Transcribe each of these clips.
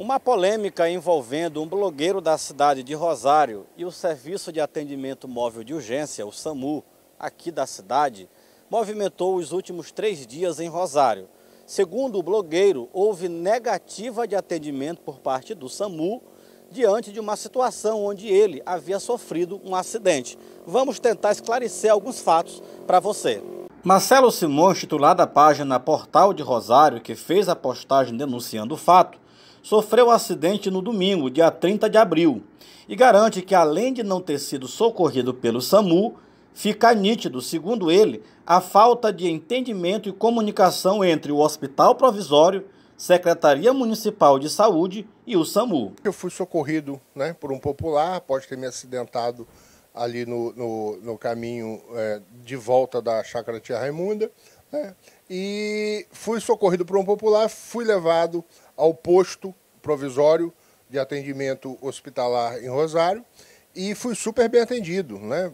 Uma polêmica envolvendo um blogueiro da cidade de Rosário e o Serviço de Atendimento Móvel de Urgência, o SAMU, aqui da cidade, movimentou os últimos três dias em Rosário. Segundo o blogueiro, houve negativa de atendimento por parte do SAMU diante de uma situação onde ele havia sofrido um acidente. Vamos tentar esclarecer alguns fatos para você. Marcelo Simões, titular da página Portal de Rosário, que fez a postagem denunciando o fato, sofreu acidente no domingo, dia 30 de abril, e garante que, além de não ter sido socorrido pelo SAMU, fica nítido, segundo ele, a falta de entendimento e comunicação entre o hospital provisório, Secretaria Municipal de Saúde e o SAMU. Eu fui socorrido né, por um popular, pode ter me acidentado ali no, no, no caminho é, de volta da Chácara Tia Raimunda, né, e fui socorrido por um popular, fui levado ao posto provisório de atendimento hospitalar em Rosário e fui super bem atendido, né?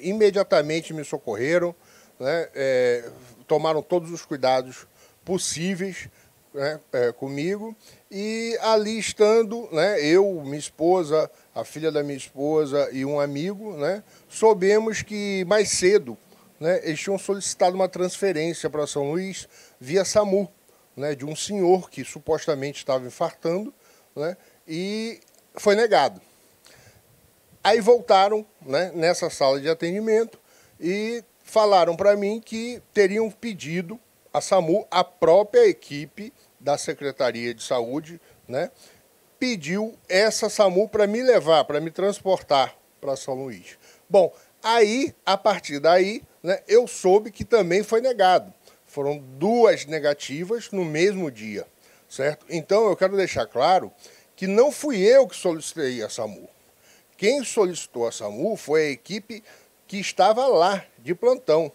Imediatamente me socorreram, né? É, tomaram todos os cuidados possíveis né? É, comigo e ali estando, né? Eu, minha esposa, a filha da minha esposa e um amigo, né? Soubemos que mais cedo, né? Eles tinham solicitado uma transferência para São Luís via SAMU né, de um senhor que supostamente estava infartando né, e foi negado. Aí voltaram né, nessa sala de atendimento e falaram para mim que teriam pedido a SAMU, a própria equipe da Secretaria de Saúde, né, pediu essa SAMU para me levar, para me transportar para São Luís. Bom, aí, a partir daí, né, eu soube que também foi negado foram duas negativas no mesmo dia, certo? Então eu quero deixar claro que não fui eu que solicitei a SAMU. Quem solicitou a SAMU foi a equipe que estava lá de plantão,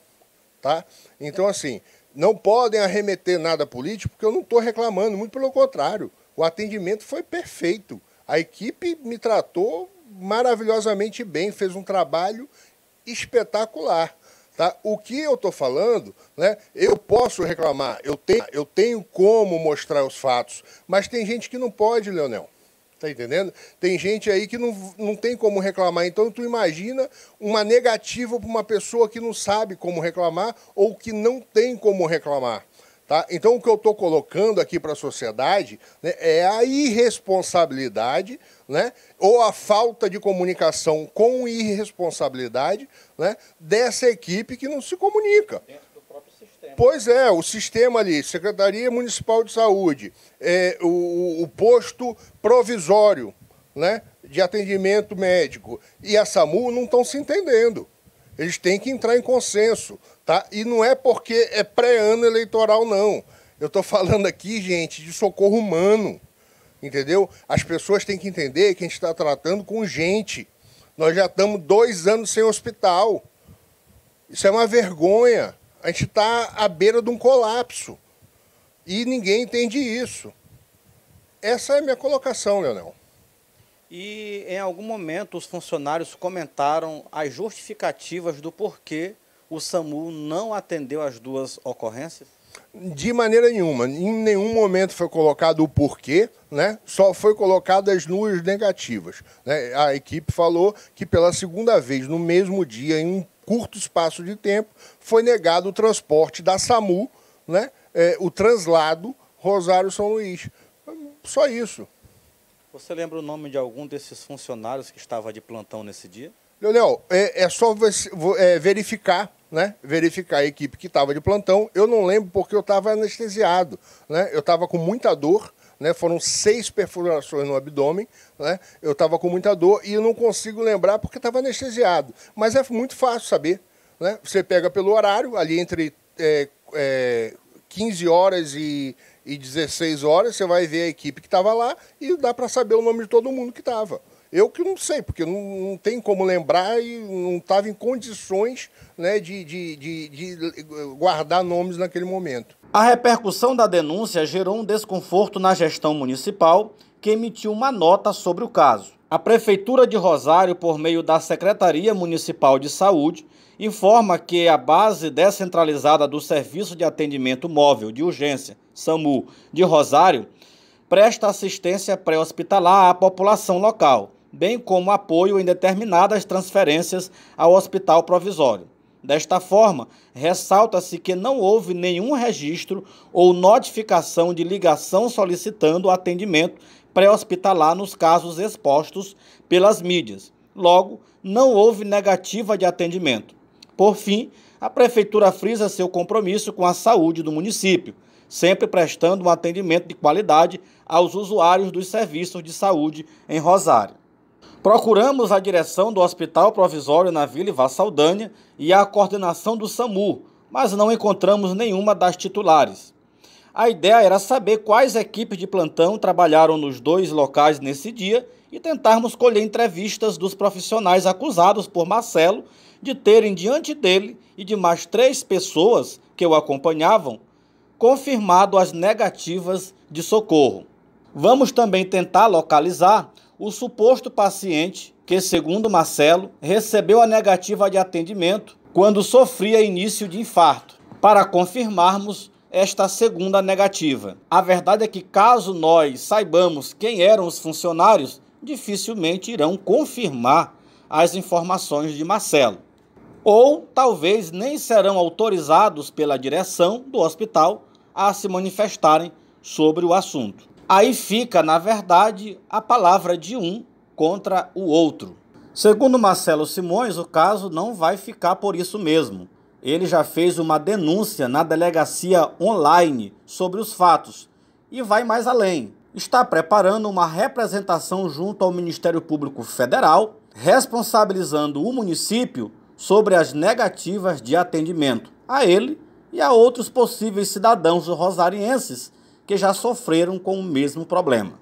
tá? Então assim, não podem arremeter nada político, porque eu não estou reclamando, muito pelo contrário. O atendimento foi perfeito. A equipe me tratou maravilhosamente bem, fez um trabalho espetacular. Tá? O que eu estou falando, né, eu posso reclamar, eu tenho, eu tenho como mostrar os fatos, mas tem gente que não pode, Leonel. Tá entendendo? Tem gente aí que não, não tem como reclamar. Então, tu imagina uma negativa para uma pessoa que não sabe como reclamar ou que não tem como reclamar. Tá? Então, o que eu estou colocando aqui para a sociedade né, é a irresponsabilidade né, ou a falta de comunicação com irresponsabilidade né, dessa equipe que não se comunica. Pois é, o sistema ali, Secretaria Municipal de Saúde, é, o, o posto provisório né, de atendimento médico e a SAMU não estão se entendendo. Eles têm que entrar em consenso. Tá? E não é porque é pré-ano eleitoral, não. Eu estou falando aqui, gente, de socorro humano. Entendeu? As pessoas têm que entender que a gente está tratando com gente. Nós já estamos dois anos sem hospital. Isso é uma vergonha. A gente está à beira de um colapso. E ninguém entende isso. Essa é a minha colocação, Leonel. E em algum momento os funcionários comentaram as justificativas do porquê o SAMU não atendeu as duas ocorrências? De maneira nenhuma. Em nenhum momento foi colocado o porquê, né? Só foi colocado as nuas negativas. Né? A equipe falou que pela segunda vez no mesmo dia, em um curto espaço de tempo, foi negado o transporte da SAMU, né? É, o translado Rosário São Luís. Só isso. Você lembra o nome de algum desses funcionários que estava de plantão nesse dia? Léo, é, é só você, é, verificar né, verificar a equipe que estava de plantão. Eu não lembro porque eu estava anestesiado, né? Eu estava com muita dor, né? Foram seis perfurações no abdômen, né? Eu estava com muita dor e eu não consigo lembrar porque estava anestesiado. Mas é muito fácil saber, né? Você pega pelo horário ali entre é, é, 15 horas e e 16 horas, você vai ver a equipe que estava lá e dá para saber o nome de todo mundo que estava. Eu que não sei, porque não, não tem como lembrar e não estava em condições né, de, de, de, de guardar nomes naquele momento. A repercussão da denúncia gerou um desconforto na gestão municipal, que emitiu uma nota sobre o caso. A Prefeitura de Rosário, por meio da Secretaria Municipal de Saúde, informa que a base descentralizada do Serviço de Atendimento Móvel de Urgência, SAMU, de Rosário, presta assistência pré-hospitalar à população local bem como apoio em determinadas transferências ao hospital provisório. Desta forma, ressalta-se que não houve nenhum registro ou notificação de ligação solicitando atendimento pré-hospitalar nos casos expostos pelas mídias. Logo, não houve negativa de atendimento. Por fim, a Prefeitura frisa seu compromisso com a saúde do município, sempre prestando um atendimento de qualidade aos usuários dos serviços de saúde em Rosário. Procuramos a direção do Hospital Provisório na Vila Vassaudânia e a coordenação do SAMU, mas não encontramos nenhuma das titulares. A ideia era saber quais equipes de plantão trabalharam nos dois locais nesse dia e tentarmos colher entrevistas dos profissionais acusados por Marcelo de terem diante dele e de mais três pessoas que o acompanhavam confirmado as negativas de socorro. Vamos também tentar localizar o suposto paciente, que segundo Marcelo, recebeu a negativa de atendimento quando sofria início de infarto, para confirmarmos esta segunda negativa. A verdade é que, caso nós saibamos quem eram os funcionários, dificilmente irão confirmar as informações de Marcelo. Ou talvez nem serão autorizados pela direção do hospital a se manifestarem sobre o assunto. Aí fica, na verdade, a palavra de um contra o outro. Segundo Marcelo Simões, o caso não vai ficar por isso mesmo. Ele já fez uma denúncia na delegacia online sobre os fatos e vai mais além. Está preparando uma representação junto ao Ministério Público Federal, responsabilizando o município sobre as negativas de atendimento a ele e a outros possíveis cidadãos rosarienses que já sofreram com o mesmo problema.